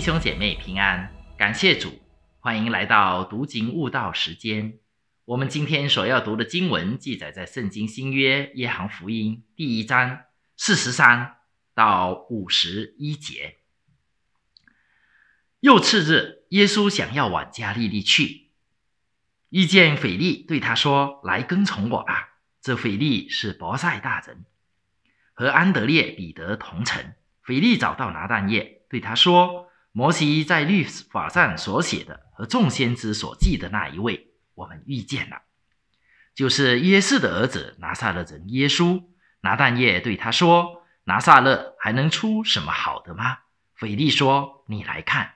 弟兄姐妹平安，感谢主，欢迎来到读经悟道时间。我们今天所要读的经文记载在《圣经》新约《耶行福音》第一章四十三到五十一节。又次日，耶稣想要往加利利去，遇见腓利，对他说：“来跟从我吧。”这腓利是博塞大人，和安德烈、彼得同城。腓利找到拿但业，对他说。摩西在律法上所写的和众先知所记的那一位，我们遇见了，就是约瑟的儿子拿撒勒人耶稣。拿但业对他说：“拿撒勒还能出什么好的吗？”腓力说：“你来看。”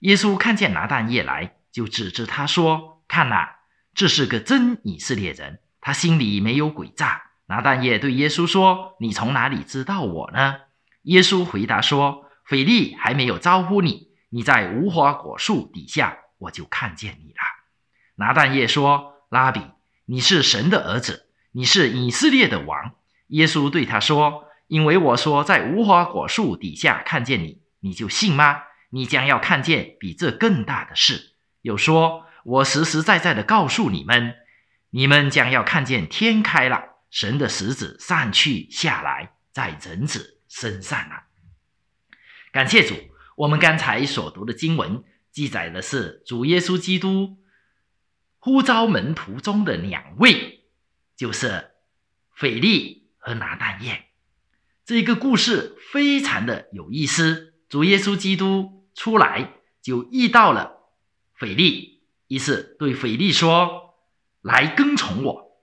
耶稣看见拿但业来，就指着他说：“看呐，这是个真以色列人，他心里没有诡诈。”拿但业对耶稣说：“你从哪里知道我呢？”耶稣回答说。菲利还没有招呼你，你在无花果树底下，我就看见你了。拿但业说：“拉比，你是神的儿子，你是以色列的王。”耶稣对他说：“因为我说在无花果树底下看见你，你就信吗？你将要看见比这更大的事。”又说：“我实实在在的告诉你们，你们将要看见天开了，神的食子上去下来，在人子身上了。”感谢主，我们刚才所读的经文记载的是主耶稣基督呼召门徒中的两位，就是腓力和拿但业。这个故事非常的有意思。主耶稣基督出来就遇到了腓力，于是对腓力说：“来跟从我。”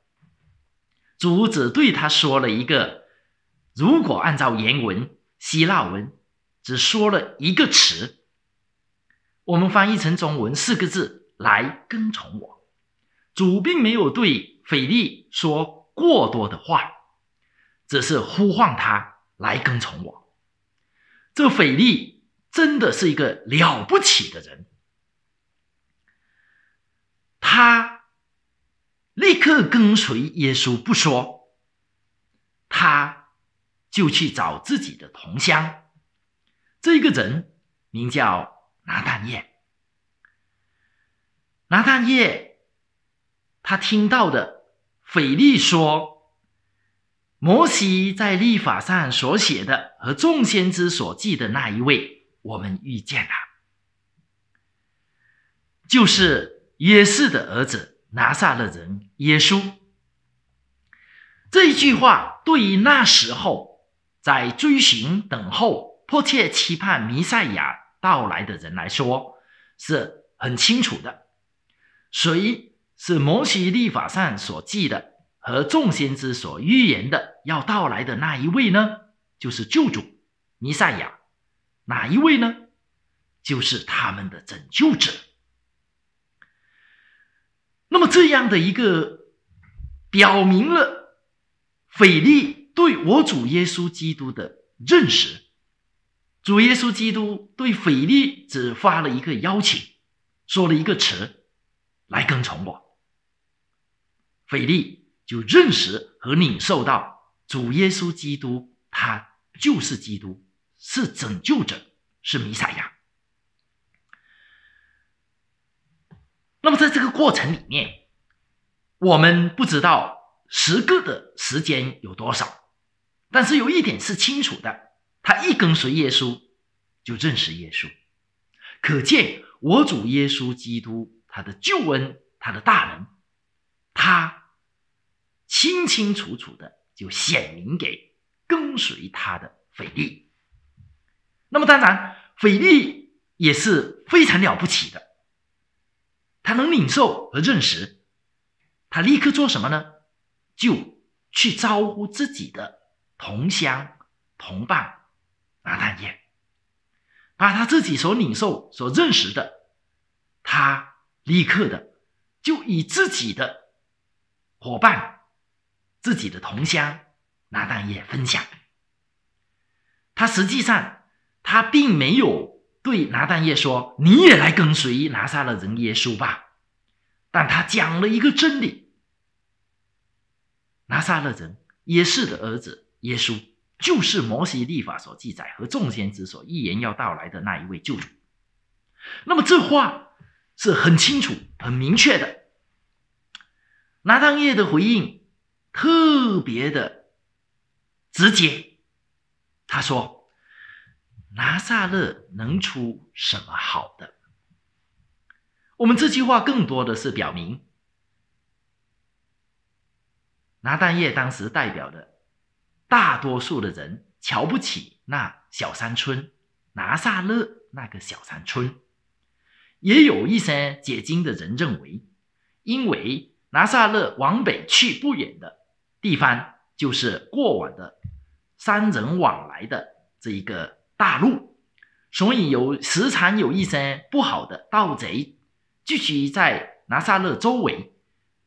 主只对他说了一个，如果按照原文希腊文。只说了一个词，我们翻译成中文四个字：来跟从我。主并没有对腓力说过多的话，只是呼唤他来跟从我。这腓力真的是一个了不起的人，他立刻跟随耶稣，不说，他就去找自己的同乡。这个人名叫拿旦业。拿旦业，他听到的腓力说：“摩西在立法上所写的和众先知所记的那一位，我们遇见了，就是耶稣的儿子拿撒勒人耶稣。”这句话对于那时候在追寻等候。迫切期盼弥赛亚到来的人来说是很清楚的。谁是摩西立法上所记的和众先知所预言的要到来的那一位呢？就是救主弥赛亚。哪一位呢？就是他们的拯救者。那么这样的一个表明了腓力对我主耶稣基督的认识。主耶稣基督对腓力只发了一个邀请，说了一个词：“来跟从我。”腓力就认识和领受到主耶稣基督，他就是基督，是拯救者，是弥赛亚。那么，在这个过程里面，我们不知道十个的时间有多少，但是有一点是清楚的。他一跟随耶稣，就认识耶稣。可见我主耶稣基督他的救恩，他的大能，他清清楚楚的就显明给跟随他的腓力。那么当然，腓力也是非常了不起的，他能领受和认识，他立刻做什么呢？就去招呼自己的同乡同伴。拿但业把他自己所领受、所认识的，他立刻的就以自己的伙伴、自己的同乡拿但业分享。他实际上他并没有对拿但业说：“你也来跟随拿撒勒人耶稣吧。”但他讲了一个真理：拿撒勒人也是的儿子耶稣。就是摩西立法所记载和众先知所预言要到来的那一位救主。那么这话是很清楚、很明确的。拿当业的回应特别的直接，他说：“拿撒勒能出什么好的？”我们这句话更多的是表明，拿当业当时代表的。大多数的人瞧不起那小山村，拿撒勒那个小山村，也有一些解经的人认为，因为拿撒勒往北去不远的地方，就是过往的商人往来的这一个大路，所以有时常有一些不好的盗贼聚集在拿撒勒周围，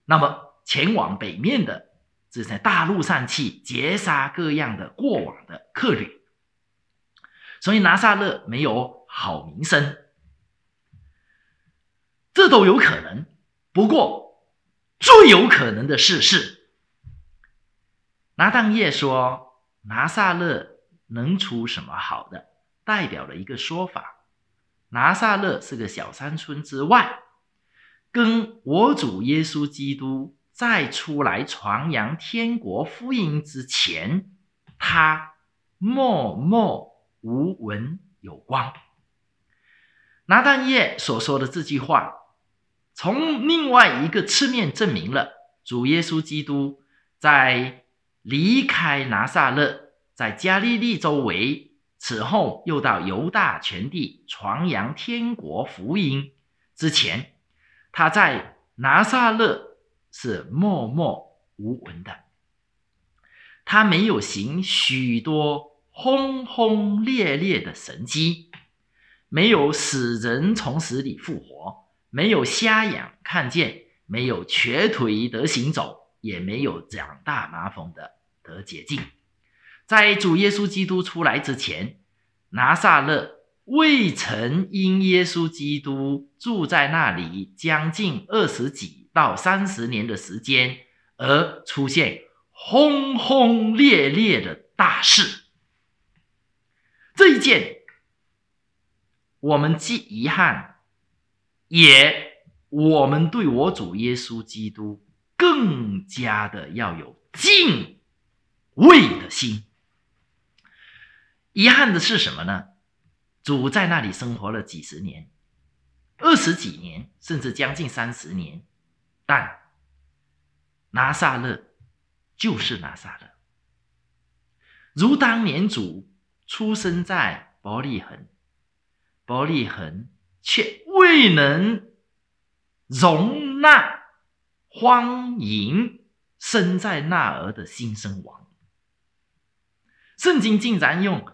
那么前往北面的。是在大陆上去劫杀各样的过往的客旅，所以拿撒勒没有好名声，这都有可能。不过最有可能的事是，拿当业说拿撒勒能出什么好的，代表了一个说法：拿撒勒是个小山村之外，跟我主耶稣基督。在出来传扬天国福音之前，他默默无闻有光。拿但业所说的这句话，从另外一个侧面证明了主耶稣基督在离开拿撒勒，在加利利周围，此后又到犹大全地传扬天国福音之前，他在拿撒勒。是默默无闻的，他没有行许多轰轰烈烈的神迹，没有使人从死里复活，没有瞎眼看见，没有瘸腿得行走，也没有长大麻风的得洁净。在主耶稣基督出来之前，拿撒勒未曾因耶稣基督住在那里将近二十几。到三十年的时间，而出现轰轰烈烈的大事。这一件，我们既遗憾，也我们对我主耶稣基督更加的要有敬畏的心。遗憾的是什么呢？主在那里生活了几十年，二十几年，甚至将近三十年。但拿撒勒就是拿撒勒，如当年主出生在伯利恒，伯利恒却未能容纳欢迎生在那儿的新生王，圣经竟然用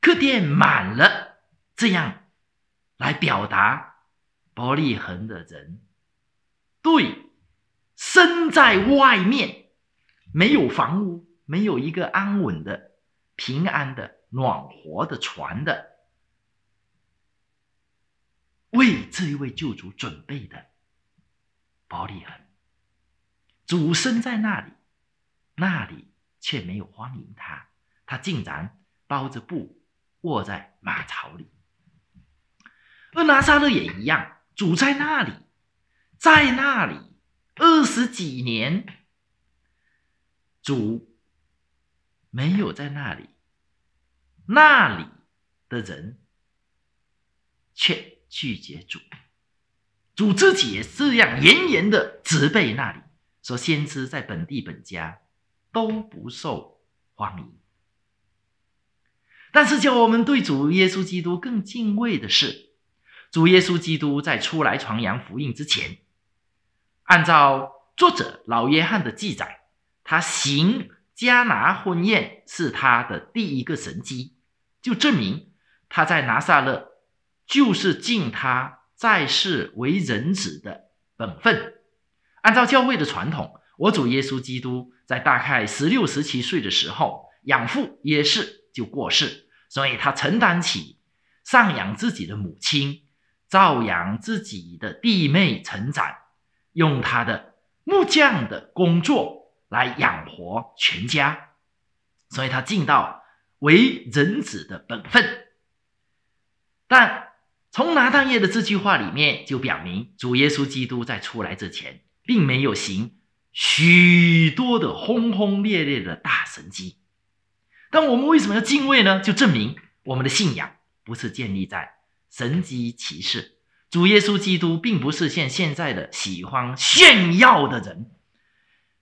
客店满了这样来表达伯利恒的人对。身在外面，没有房屋，没有一个安稳的、平安的、暖和的、船的，为这一位救主准备的包利恒，主身在那里，那里却没有欢迎他，他竟然包着布卧在马槽里。而拿撒勒也一样，主在那里，在那里。二十几年，主没有在那里，那里的人却拒绝主。主自己也这样严严的责备那里，说先知在本地本家都不受欢迎。但是叫我们对主耶稣基督更敬畏的是，主耶稣基督在出来传扬福音之前。按照作者老约翰的记载，他行加拿婚宴是他的第一个神迹，就证明他在拿撒勒就是尽他在世为人子的本分。按照教会的传统，我主耶稣基督在大概十六、十七岁的时候，养父耶稣就过世，所以他承担起赡养自己的母亲，照养自己的弟妹成长。用他的木匠的工作来养活全家，所以他尽到为人子的本分。但从拿但业的这句话里面就表明，主耶稣基督在出来之前，并没有行许多的轰轰烈烈的大神迹。但我们为什么要敬畏呢？就证明我们的信仰不是建立在神迹奇事。主耶稣基督并不是像现在的喜欢炫耀的人，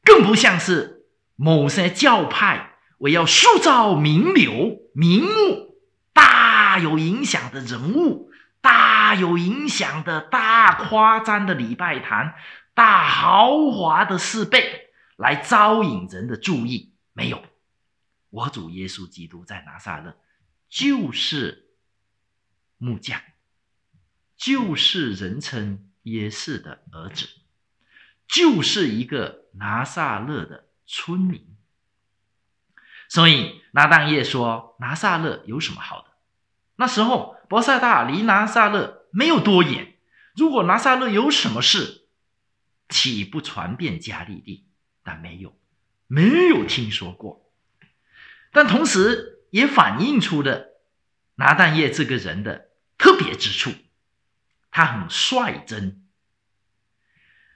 更不像是某些教派，我要塑造名流、名目大有影响的人物，大有影响的、大夸张的礼拜堂、大豪华的设备来招引人的注意。没有，我主耶稣基督在拿撒勒就是木匠。就是人称耶士的儿子，就是一个拿撒勒的村民。所以拿当业说拿撒勒有什么好的？那时候伯塞大离拿撒勒没有多远，如果拿撒勒有什么事，岂不传遍加利利？但没有，没有听说过。但同时也反映出了拿但叶这个人的特别之处。他很率真，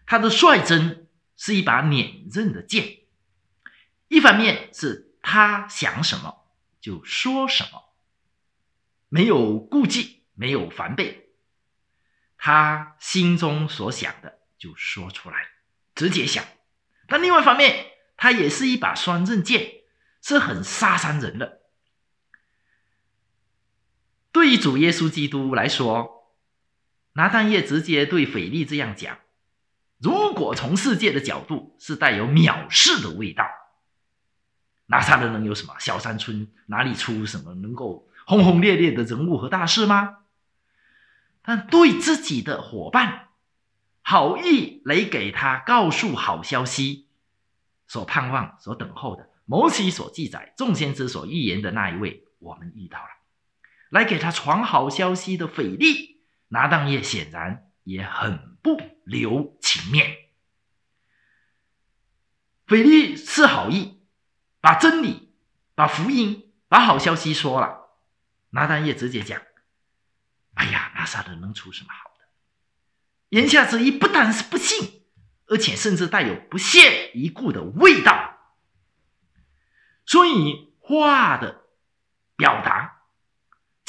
他的率真是一把两刃的剑，一方面是他想什么就说什么，没有顾忌，没有防备，他心中所想的就说出来，直接想。但另外一方面，他也是一把双刃剑，是很杀伤人的。对于主耶稣基督来说。拿蛋液直接对斐利这样讲，如果从世界的角度是带有藐视的味道，那他的能有什么小山村哪里出什么能够轰轰烈烈的人物和大事吗？但对自己的伙伴，好意来给他告诉好消息，所盼望所等候的摩西所记载众先知所预言的那一位，我们遇到了，来给他传好消息的斐利。拿当业显然也很不留情面。腓力是好意，把真理、把福音、把好消息说了。拿当业直接讲：“哎呀，拿撒勒能出什么好的？”言下之意，不但是不信，而且甚至带有不屑一顾的味道。所以话的表达。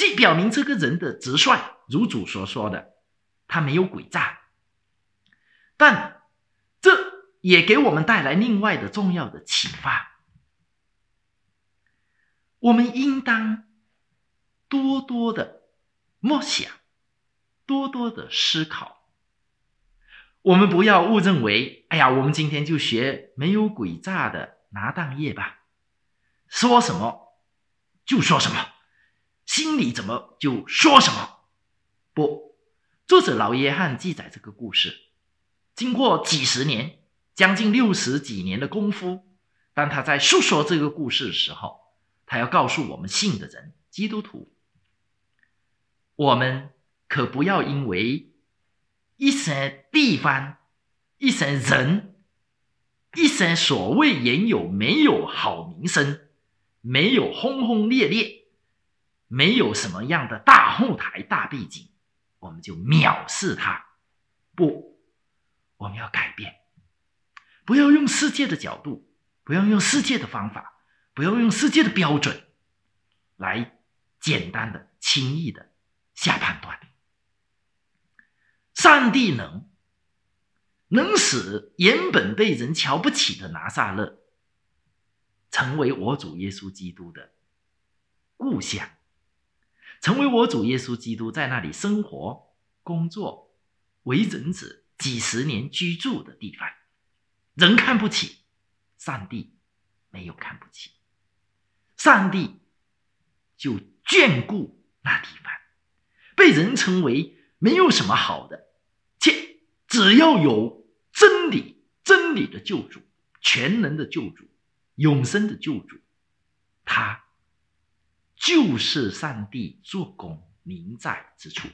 既表明这个人的直率，如主所说的，他没有诡诈，但这也给我们带来另外的重要的启发。我们应当多多的默想，多多的思考。我们不要误认为，哎呀，我们今天就学没有诡诈的拿当夜吧，说什么就说什么。心里怎么就说什么？不，作者老约翰记载这个故事，经过几十年，将近六十几年的功夫，当他在诉说这个故事的时候，他要告诉我们信的人，基督徒，我们可不要因为一些地方、一些人、一些所谓言有没有好名声，没有轰轰烈烈。没有什么样的大后台、大背景，我们就藐视它。不，我们要改变，不要用世界的角度，不要用世界的方法，不要用世界的标准，来简单的、轻易的下判断。上帝能能使原本被人瞧不起的拿撒勒成为我主耶稣基督的故乡。成为我主耶稣基督在那里生活、工作、为人子几十年居住的地方，人看不起，上帝没有看不起，上帝就眷顾那地方，被人称为没有什么好的，切只要有真理、真理的救主、全能的救主、永生的救主，他。就是上帝做工，明在之处。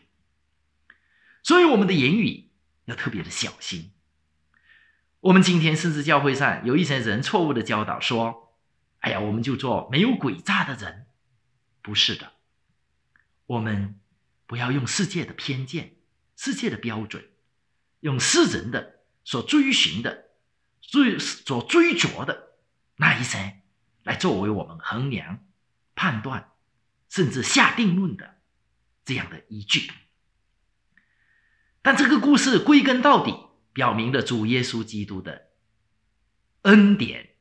所以我们的言语要特别的小心。我们今天甚至教会上有一些人错误的教导说：“哎呀，我们就做没有诡诈的人。”不是的，我们不要用世界的偏见、世界的标准，用世人的所追寻的、追所追逐的那一些来作为我们衡量、判断。甚至下定论的这样的依据，但这个故事归根到底表明了主耶稣基督的恩典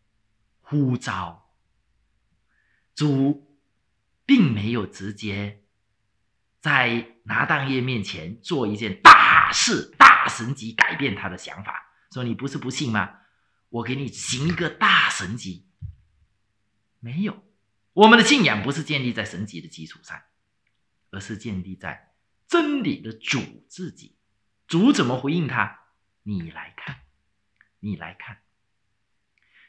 呼召。主并没有直接在拿当业面前做一件大事、大神级改变他的想法，说你不是不信吗？我给你行一个大神级，没有。我们的信仰不是建立在神迹的基础上，而是建立在真理的主自己。主怎么回应他？你来看，你来看，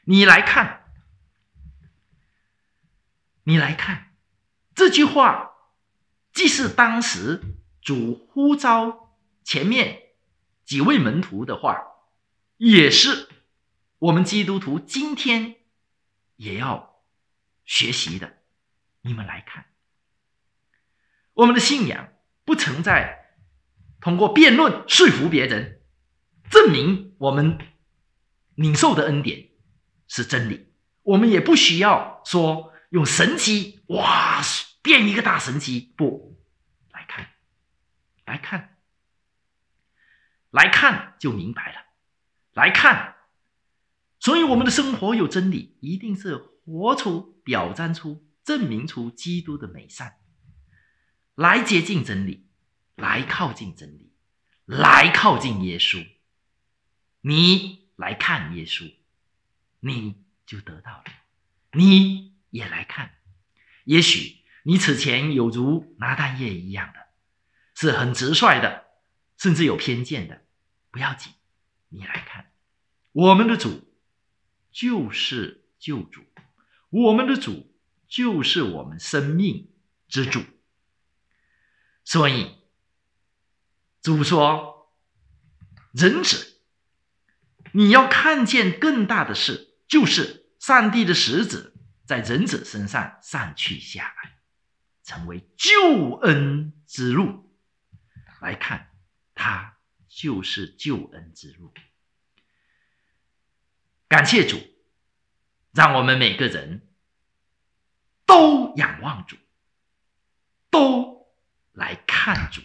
你来看，你来看。这句话既是当时主呼召前面几位门徒的话，也是我们基督徒今天也要。学习的，你们来看，我们的信仰不存在通过辩论说服别人，证明我们领受的恩典是真理。我们也不需要说用神机哇，变一个大神机，不，来看，来看，来看就明白了，来看。所以我们的生活有真理，一定是。活出、表彰出、证明出基督的美善，来接近真理，来靠近真理，来靠近耶稣。你来看耶稣，你就得到了。你也来看，也许你此前有如拿蛋液一样的，是很直率的，甚至有偏见的，不要紧。你来看，我们的主就是救主。我们的主就是我们生命之主，所以主说：“人者，你要看见更大的事，就是上帝的使者在忍者身上上去下来，成为救恩之路。来看，他就是救恩之路。感谢主。”让我们每个人都仰望主，都来看主。